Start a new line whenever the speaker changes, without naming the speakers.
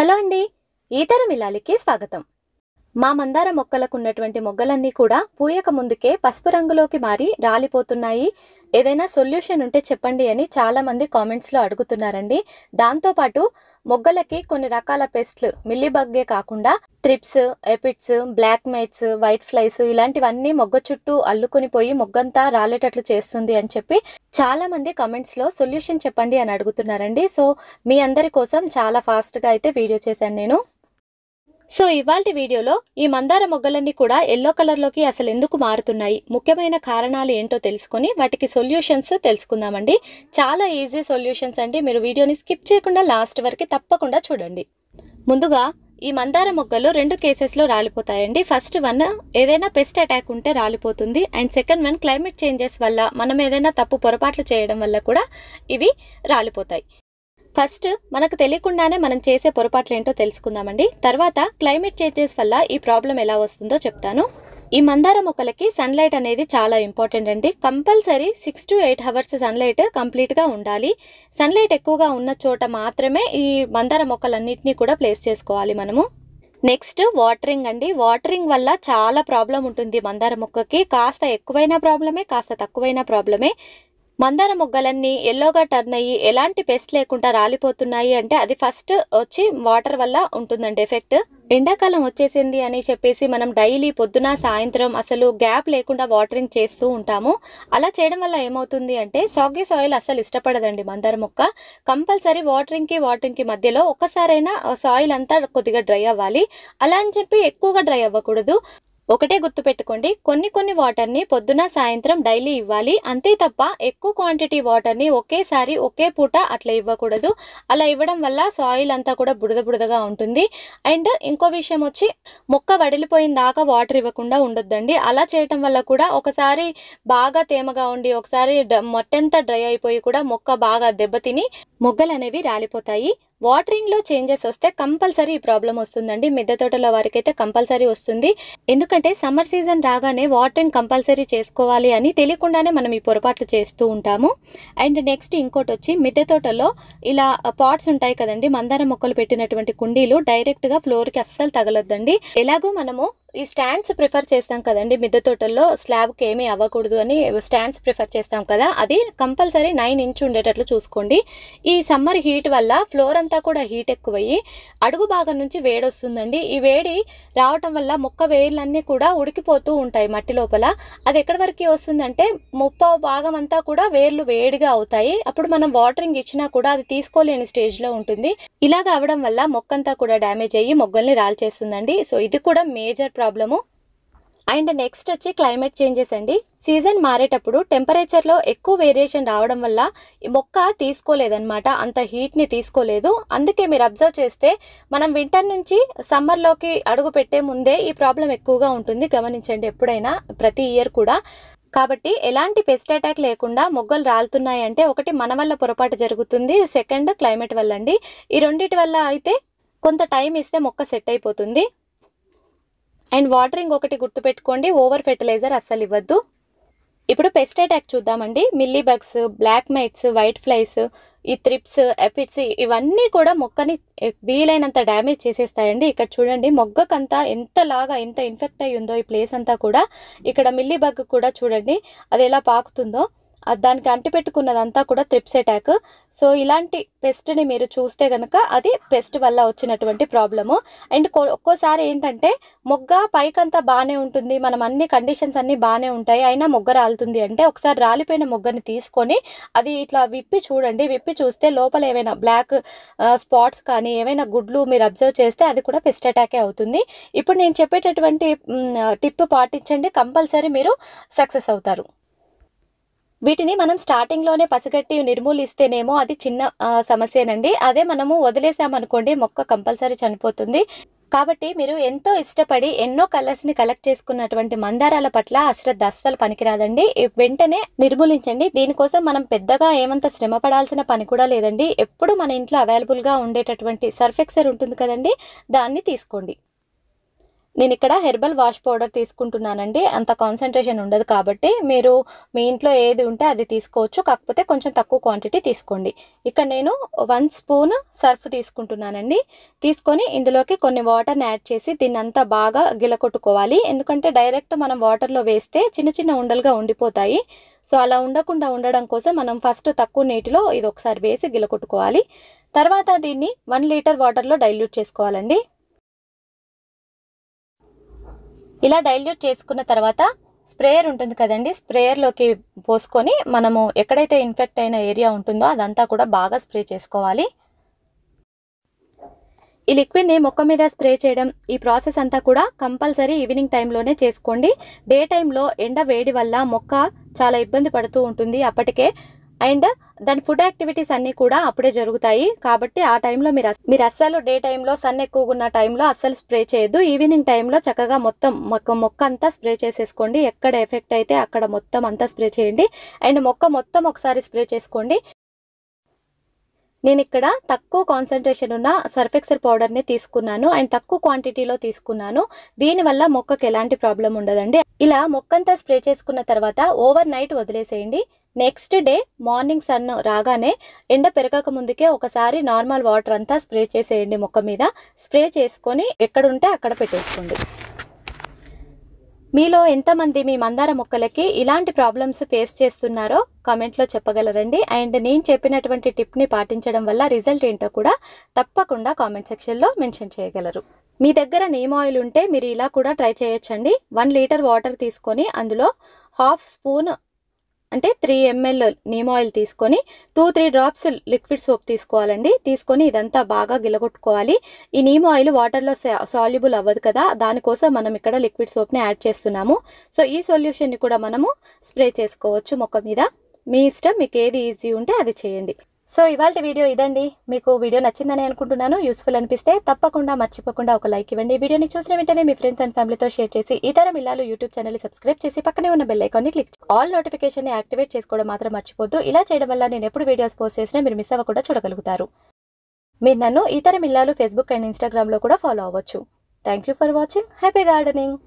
hello అండి ఈతర మిలాలికి స్వాగతం మా మందార మొక్కలకు ఉన్నటువంటి మొగ్గలన్నీ కూడా పూయక ముందుకే పసుపు రంగులోకి మారి రాలిపోతున్నాయి ఏదైనా సొల్యూషన్ ఉంటే చెప్పండి అని చాలామంది కామెంట్స్లో అడుగుతున్నారండి దాంతోపాటు మొగ్గలకి కొన్ని రకాల పెస్ట్లు మిల్లీబగ్గే కాకుండా thrips aphids black mites white flies ఇలాంటివన్నీ మొగ్గ చుట్టూ అల్లుకుని పోయి మొగ్గంతా రాలేటట్లు చేస్తుంది అని చెప్పి చాలా మంది కమెంట్స్ లో సొల్యూషన్ చెప్పండి అని అడుగుతున్నారండి సో మీ అందరి కోసం చాలా ఫాస్ట్ గా అయితే వీడియో చేశాను నేను సో ఇవాళ వీడియోలో ఈ మందార మొగ్గలన్నీ కూడా ఎల్లో కలర్లోకి అసలు ఎందుకు మారుతున్నాయి ముఖ్యమైన కారణాలు ఏంటో తెలుసుకుని వాటికి సొల్యూషన్స్ తెలుసుకుందామండి చాలా ఈజీ సొల్యూషన్స్ అండి మీరు వీడియోని స్కిప్ చేయకుండా లాస్ట్ వరకు తప్పకుండా చూడండి ముందుగా ఈ మందార మొగ్గలు రెండు కేసెస్లో రాలిపోతాయండి ఫస్ట్ వన్ ఏదైనా పెస్ట్ అటాక్ ఉంటే రాలిపోతుంది and second one climate changes వల్ల మనం ఏదైనా తప్పు పొరపాట్లు చేయడం వల్ల కూడా ఇవి రాలిపోతాయి ఫస్ట్ మనకు తెలియకుండానే మనం చేసే పొరపాట్లు ఏంటో తెలుసుకుందామండి తర్వాత క్లైమేట్ చేంజెస్ వల్ల ఈ ప్రాబ్లం ఎలా వస్తుందో చెప్తాను ఈ మందార మొక్కలకి సన్లైట్ అనేది చాలా ఇంపార్టెంట్ అండి compulsory six to eight hours sunlight కంప్లీట్గా ఉండాలి సన్లైట్ ఎక్కువగా ఉన్న చోట మాత్రమే ఈ మందార మొక్కలన్నింటినీ కూడా ప్లేస్ చేసుకోవాలి మనము నెక్స్ట్ వాటరింగ్ అండి వాటరింగ్ వల్ల చాలా ప్రాబ్లం ఉంటుంది మందార మొక్కకి కాస్త ఎక్కువైనా ప్రాబ్లమే కాస్త తక్కువైనా ప్రాబ్లమే మందార మొగ్గలన్నీ ఎల్లోగా టర్న్ అయ్యి ఎలాంటి పెస్ట్ లేకుండా రాలిపోతున్నాయి అంటే అది ఫస్ట్ వచ్చి వాటర్ వల్ల ఉంటుందండి ఎఫెక్ట్ ఎండాకాలం వచ్చేసింది అని చెప్పేసి మనం డైలీ పొద్దున సాయంత్రం అసలు గ్యాప్ లేకుండా వాటరింగ్ చేస్తూ ఉంటాము అలా చేయడం వల్ల ఏమవుతుంది అంటే సాగే సాయిల్ అసలు ఇష్టపడదండి మందార మొక్క కంపల్సరీ వాటరింగ్కి వాటరింగ్కి మధ్యలో ఒక్కసారైనా సాయిల్ అంతా కొద్దిగా డ్రై అవ్వాలి అలా అని చెప్పి ఎక్కువగా డ్రై అవ్వకూడదు ఒకటే గుర్తుపెట్టుకోండి కొన్ని కొన్ని వాటర్ని పొద్దున సాయంత్రం డైలీ ఇవ్వాలి అంతే తప్ప ఎక్కువ క్వాంటిటీ వాటర్ని ఒకేసారి ఒకే పూట అట్లా ఇవ్వకూడదు అలా ఇవ్వడం వల్ల సాయిల్ అంతా కూడా బుడద బుడదగా ఉంటుంది అండ్ ఇంకో విషయం వచ్చి మొక్క వడిలిపోయిన దాకా వాటర్ ఇవ్వకుండా ఉండొద్దండి అలా చేయటం వల్ల కూడా ఒకసారి బాగా తేమగా ఉండి ఒకసారి మొట్టంతా డ్రై అయిపోయి కూడా మొక్క బాగా దెబ్బతిని మొగ్గలు అనేవి రాలిపోతాయి వాటరింగ్లో చేంజెస్ వస్తే కంపల్సరీ ఈ ప్రాబ్లం వస్తుందండి మిద్దె తోటల వారికైతే కంపల్సరీ వస్తుంది ఎందుకంటే సమ్మర్ సీజన్ రాగానే వాటరింగ్ కంపల్సరీ చేసుకోవాలి అని తెలియకుండానే మనం ఈ పొరపాట్లు చేస్తూ ఉంటాము అండ్ నెక్స్ట్ ఇంకోటి వచ్చి మిద్దె తోటలో ఇలా పాట్స్ ఉంటాయి కదండి మందార మొక్కలు పెట్టినటువంటి కుండీలు డైరెక్ట్గా ఫ్లోర్కి అస్సలు తగలొద్దండి ఎలాగో మనము ఈ స్టాండ్స్ ప్రిఫర్ చేస్తాం కదండి మిద్దె తోటల్లో స్లాబ్కి ఏమీ అవ్వకూడదు అని స్టాండ్స్ ప్రిఫర్ చేస్తాం కదా అది కంపల్సరీ నైన్ ఇంచ్ ఉండేటట్లు చూసుకోండి ఈ సమ్మర్ హీట్ వల్ల ఫ్లోర్ అంతా కూడా హీట్ ఎక్కువయ్యి అడుగు భాగం నుంచి వేడి వస్తుందండి ఈ వేడి రావటం వల్ల మొక్క వేర్లన్నీ కూడా ఉడికిపోతూ ఉంటాయి మట్టి లోపల అది ఎక్కడ వరకు వస్తుందంటే ముప్ప భాగం అంతా కూడా వేర్లు వేడిగా అవుతాయి అప్పుడు మనం వాటరింగ్ ఇచ్చినా కూడా అది తీసుకోలేని స్టేజ్లో ఉంటుంది ఇలాగ అవడం వల్ల మొక్క అంతా కూడా డ్యామేజ్ అయ్యి మొగ్గల్ని రాల్చేస్తుందండి సో ఇది కూడా మేజర్ ప్రాబ్లము అండ్ నెక్స్ట్ వచ్చి క్లైమేట్ చేంజెస్ అండి సీజన్ మారేటప్పుడు టెంపరేచర్లో ఎక్కువ వేరియేషన్ రావడం వల్ల ఈ మొక్క తీసుకోలేదన్నమాట అంత హీట్ని తీసుకోలేదు అందుకే మీరు అబ్జర్వ్ చేస్తే మనం వింటర్ నుంచి సమ్మర్లోకి అడుగు పెట్టే ముందే ఈ ప్రాబ్లం ఎక్కువగా ఉంటుంది గమనించండి ఎప్పుడైనా ప్రతి ఇయర్ కూడా కాబట్టి ఎలాంటి పెస్ట్ అటాక్ లేకుండా మొగ్గలు రాలుతున్నాయంటే ఒకటి మన వల్ల పొరపాటు జరుగుతుంది సెకండ్ క్లైమేట్ వల్ల అండి ఈ రెండింటి వల్ల అయితే కొంత టైం ఇస్తే మొక్క సెట్ అయిపోతుంది అండ్ వాటరింగ్ ఒకటి గుర్తుపెట్టుకోండి ఓవర్ ఫెర్టిలైజర్ అస్సలు ఇవ్వద్దు ఇప్పుడు పెస్ట్ అటాక్ చూద్దామండి mealy bugs black mites white flies ఈ త్రిప్స్ ఎపిడ్స్ ఇవన్నీ కూడా మొక్కని వీలైనంత డ్యామేజ్ చేసేస్తాయండి ఇక్కడ చూడండి మొగ్గకంతా ఎంతలాగా ఎంత ఇన్ఫెక్ట్ అయ్యిందో ఈ ప్లేస్ అంతా కూడా ఇక్కడ మిల్లీ బగ్ కూడా చూడండి అది ఎలా పాకుతుందో దానికి అంటి పెట్టుకున్నదంతా కూడా త్రిప్స్ అటాక్ సో ఇలాంటి పెస్ట్ని మీరు చూస్తే కనుక అది పెస్ట్ వల్ల వచ్చినటువంటి ప్రాబ్లము అండ్ ఒక్కోసారి ఏంటంటే మొగ్గ పైకంతా బాగానే ఉంటుంది మనం అన్ని కండిషన్స్ అన్నీ బాగానే ఉంటాయి అయినా మొగ్గ రాలుతుంది అంటే ఒకసారి రాలిపోయిన మొగ్గని తీసుకొని అది ఇట్లా విప్పి చూడండి విప్పి చూస్తే లోపల ఏమైనా బ్లాక్ స్పాట్స్ కానీ ఏమైనా గుడ్లు మీరు అబ్జర్వ్ చేస్తే అది కూడా పెస్ట్ అటాకే అవుతుంది ఇప్పుడు నేను చెప్పేటటువంటి టిప్ పాటించండి కంపల్సరీ మీరు సక్సెస్ అవుతారు వీటిని మనం స్టార్టింగ్లోనే పసిగట్టి నిర్మూలిస్తేనేమో అది చిన్న సమస్యనండి అదే మనము వదిలేసామనుకోండి మొక్క కంపల్సరీ చనిపోతుంది కాబట్టి మీరు ఎంతో ఇష్టపడి ఎన్నో కలర్స్ని కలెక్ట్ చేసుకున్నటువంటి మందారాల పట్ల అశ్రద్ధ అస్సలు పనికిరాదండి వెంటనే నిర్మూలించండి దీనికోసం మనం పెద్దగా ఏమంత శ్రమ పడాల్సిన పని కూడా లేదండి ఎప్పుడు మన ఇంట్లో అవైలబుల్గా ఉండేటటువంటి సర్ఫెక్సర్ ఉంటుంది కదండి దాన్ని తీసుకోండి నేను ఇక్కడ హెర్బల్ వాష్ పౌడర్ తీసుకుంటున్నానండి అంత కాన్సన్ట్రేషన్ ఉండదు కాబట్టి మీరు మీ ఇంట్లో ఏది ఉంటే అది తీసుకోవచ్చు కాకపోతే కొంచెం తక్కువ క్వాంటిటీ తీసుకోండి ఇక్కడ నేను వన్ స్పూన్ సర్ఫ్ తీసుకుంటున్నానండి తీసుకొని ఇందులోకి కొన్ని వాటర్ని యాడ్ చేసి దీన్ని అంతా బాగా గిలకొట్టుకోవాలి ఎందుకంటే డైరెక్ట్ మనం వాటర్లో వేస్తే చిన్న చిన్న ఉండలుగా ఉండిపోతాయి సో అలా ఉండకుండా ఉండడం కోసం మనం ఫస్ట్ తక్కువ నీటిలో ఇది ఒకసారి వేసి గిలకొట్టుకోవాలి తర్వాత దీన్ని వన్ లీటర్ వాటర్లో డైల్యూట్ చేసుకోవాలండి ఇలా డైల్యూట్ చేసుకున్న తర్వాత స్ప్రేయర్ ఉంటుంది కదండి స్ప్రేయర్లోకి పోసుకొని మనము ఎక్కడైతే ఇన్ఫెక్ట్ అయిన ఏరియా ఉంటుందో అదంతా కూడా బాగా స్ప్రే చేసుకోవాలి ఈ లిక్విడ్ని మొక్క మీద స్ప్రే చేయడం ఈ ప్రాసెస్ అంతా కూడా కంపల్సరీ ఈవినింగ్ టైంలోనే చేసుకోండి డే టైంలో ఎండ వేడి వల్ల మొక్క చాలా ఇబ్బంది పడుతూ ఉంటుంది అప్పటికే అండ్ దాని ఫుడ్ యాక్టివిటీస్ అన్నీ కూడా అప్పుడే జరుగుతాయి కాబట్టి ఆ టైంలో మీరు మీరు అస్సలు డే టైంలో సన్ ఎక్కువగా ఉన్న టైంలో అస్సలు స్ప్రే చేయొద్దు ఈవినింగ్ టైంలో చక్కగా మొత్తం మొక్క మొక్క అంతా స్ప్రే చేసేసుకోండి ఎక్కడ ఎఫెక్ట్ అయితే అక్కడ మొత్తం అంతా స్ప్రే చేయండి అండ్ మొక్క మొత్తం ఒకసారి స్ప్రే చేసుకోండి నేను ఇక్కడ తక్కువ కాన్సన్ట్రేషన్ ఉన్న సర్ఫెక్సర్ పౌడర్ని తీసుకున్నాను అండ్ తక్కువ క్వాంటిటీలో తీసుకున్నాను దీనివల్ల మొక్కకి ఎలాంటి ప్రాబ్లం ఉండదండి ఇలా మొక్కంతా స్ప్రే చేసుకున్న తర్వాత ఓవర్ నైట్ వదిలేసేయండి నెక్స్ట్ డే మార్నింగ్ సన్ రాగానే ఎండ పెరగక ముందుకే ఒకసారి నార్మల్ వాటర్ అంతా స్ప్రే చేసేయండి మొక్క మీద స్ప్రే చేసుకొని ఎక్కడుంటే అక్కడ పెట్టేసుకోండి మీలో ఎంతమంది మీ మందార మొక్కలకి ఇలాంటి ప్రాబ్లమ్స్ ఫేస్ చేస్తున్నారో కామెంట్లో చెప్పగలరండి అండ్ నేను చెప్పినటువంటి టిప్ని పాటించడం వల్ల రిజల్ట్ ఏంటో కూడా తప్పకుండా కామెంట్ సెక్షన్లో మెన్షన్ చేయగలరు మీ దగ్గర నీమ్ ఆయిల్ ఉంటే మీరు ఇలా కూడా ట్రై చేయొచ్చండి వన్ లీటర్ వాటర్ తీసుకొని అందులో హాఫ్ స్పూన్ అంటే త్రీ ఎంఎల్ నీమ్ ఆయిల్ తీసుకొని two three drops liquid soap తీసుకోవాలండి తీసుకొని ఇదంతా బాగా గిలగొట్టుకోవాలి ఈ నీమ్ ఆయిల్ వాటర్లో సాల్యుబుల్ అవ్వదు కదా దానికోసం మనం ఇక్కడ లిక్విడ్ సోప్ని యాడ్ చేస్తున్నాము సో ఈ సొల్యూషన్ని కూడా మనము స్ప్రే చేసుకోవచ్చు మొక్క మీద మీ ఇష్టం మీకు ఏది ఈజీ ఉంటే అది చేయండి సో ఇవాళ వీడియో ఇదండి మీకు వీడియో నచ్చిందని అనుకుంటున్నాను యూస్ఫుల్ అనిపిస్తే తప్పకుండా మర్చిపోకుండా ఒక లైక్ ఇవ్వండి వీడియోని చూసిన వెంటనే మీ ఫ్రెండ్స్ అండ్ ఫ్యామిలీతో షేర్ చేసి ఇతర మిల్లాలు యూట్యూబ్ ఛానల్ సబ్స్క్రైబ్ చేసి పక్కనే ఉన్న బెల్ ఐకాన్ని క్లిక్ ఆల్ నోటిఫికేషన్ యాక్టివేట్ చేసుకోవడం మాత్రం మర్చిపోద్దు ఇలా చేయడం వల్ల నేను ఎప్పుడు వీడియోస్ పోస్ట్ చేసినా మీరు మిస్ అవ్వకుండా చూడగలుగుతారు మీరు నన్ను ఇతర మిల్లాలు ఫేస్బుక్ అండ్ ఇన్స్టాగ్రామ్లో కూడా ఫాలో అవ్వచ్చు thank you for watching happy gardening